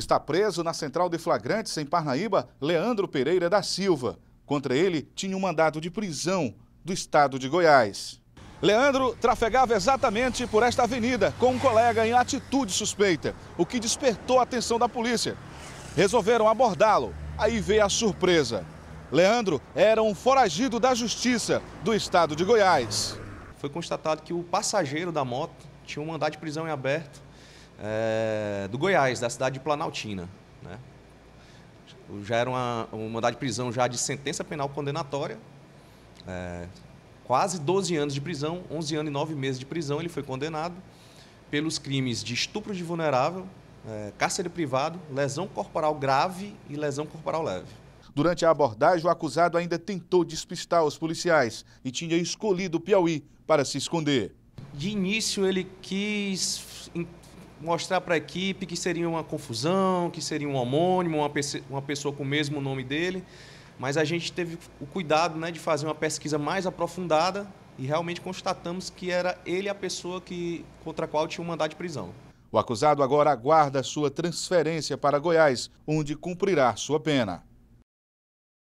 Está preso na central de flagrantes em Parnaíba, Leandro Pereira da Silva. Contra ele tinha um mandado de prisão do estado de Goiás. Leandro trafegava exatamente por esta avenida com um colega em atitude suspeita, o que despertou a atenção da polícia. Resolveram abordá-lo. Aí veio a surpresa. Leandro era um foragido da justiça do estado de Goiás. Foi constatado que o passageiro da moto tinha um mandado de prisão em aberto é, do Goiás, da cidade de Planaltina. Né? Já era uma, uma mandado de prisão já de sentença penal condenatória, é, quase 12 anos de prisão, 11 anos e 9 meses de prisão, ele foi condenado pelos crimes de estupro de vulnerável, é, cárcere privado, lesão corporal grave e lesão corporal leve. Durante a abordagem, o acusado ainda tentou despistar os policiais e tinha escolhido o Piauí para se esconder. De início, ele quis mostrar para a equipe que seria uma confusão, que seria um homônimo, uma, uma pessoa com o mesmo nome dele. Mas a gente teve o cuidado né, de fazer uma pesquisa mais aprofundada e realmente constatamos que era ele a pessoa que, contra a qual tinha um mandado de prisão. O acusado agora aguarda sua transferência para Goiás, onde cumprirá sua pena.